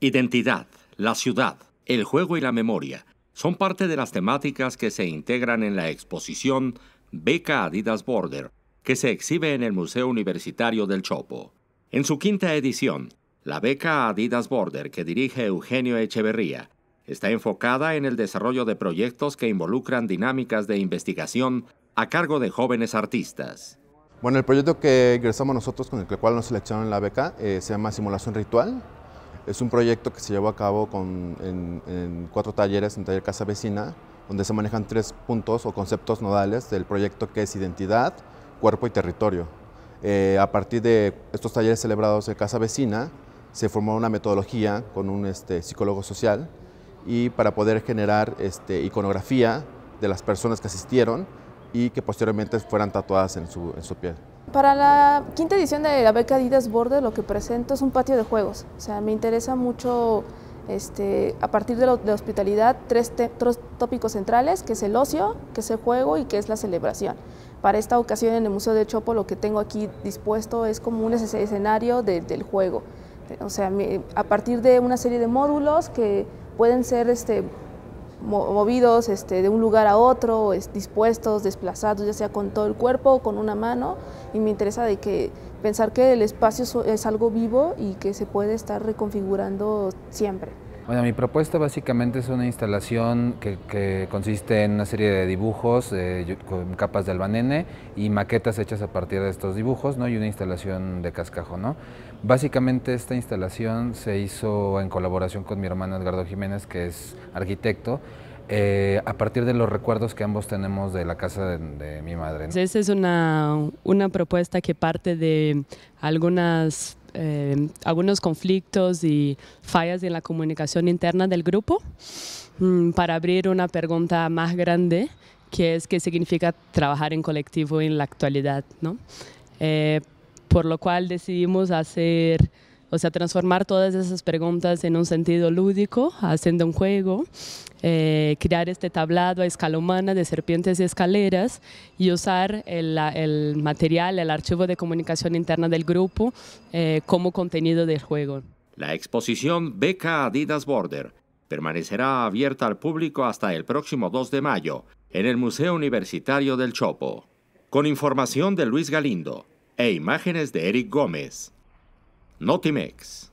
Identidad, la ciudad, el juego y la memoria son parte de las temáticas que se integran en la exposición Beca Adidas Border, que se exhibe en el Museo Universitario del Chopo. En su quinta edición, la beca Adidas Border que dirige Eugenio Echeverría está enfocada en el desarrollo de proyectos que involucran dinámicas de investigación a cargo de jóvenes artistas. Bueno, el proyecto que ingresamos nosotros con el cual nos seleccionaron la beca eh, se llama Simulación Ritual. Es un proyecto que se llevó a cabo en, cuatro talleres, en taller Casa Vecina, donde se manejan tres puntos o conceptos nodales del proyecto que es identidad, cuerpo y territorio. Eh, a partir de estos talleres celebrados en Casa Vecina, se formó una metodología con un este, psicólogo social y para poder generar este, iconografía de las personas que asistieron y que posteriormente fueran tatuadas en su piel. Para la quinta edición de la beca Adidas Border lo que presento es un patio de juegos. O sea, me interesa mucho este, a partir de la hospitalidad tres, tópicos centrales, que es el ocio, que es el juego y que es la celebración. Para esta ocasión en el Museo de Chopo lo que tengo aquí dispuesto es como un escenario del juego. O sea, a partir de una serie de módulos que pueden ser este, movidos este, de un lugar a otro, dispuestos, desplazados, ya sea con todo el cuerpo o con una mano. Y me interesa de que pensar que el espacio es algo vivo y que se puede estar reconfigurando siempre mi propuesta básicamente es una instalación que, consiste en una serie de dibujos eh, con capas de albanene y maquetas hechas a partir de estos dibujos ¿no? y una instalación de cascajo. ¿no? Básicamente esta instalación se hizo en colaboración con mi hermano Edgardo Jiménez, que es arquitecto, eh, a partir de los recuerdos que ambos tenemos de la casa de, mi madre. ¿no? Esa es una, una propuesta que parte de algunas Em, algunos conflictos y fallas en la comunicación interna del grupo mm, para abrir una pregunta más grande que es qué significa trabajar en colectivo en la actualidad. ¿no? Eh, por lo cual decidimos hacer o sea, transformar todas esas preguntas en un sentido lúdico, haciendo un juego, eh, crear este tablado a escala humana de serpientes y escaleras y usar el, material, el archivo de comunicación interna del grupo eh, como contenido del juego. La exposición Beca Adidas Border permanecerá abierta al público hasta el próximo 2 de mayo en el Museo Universitario del Chopo. Con información de Luis Galindo e imágenes de Eric Gómez. Notimex.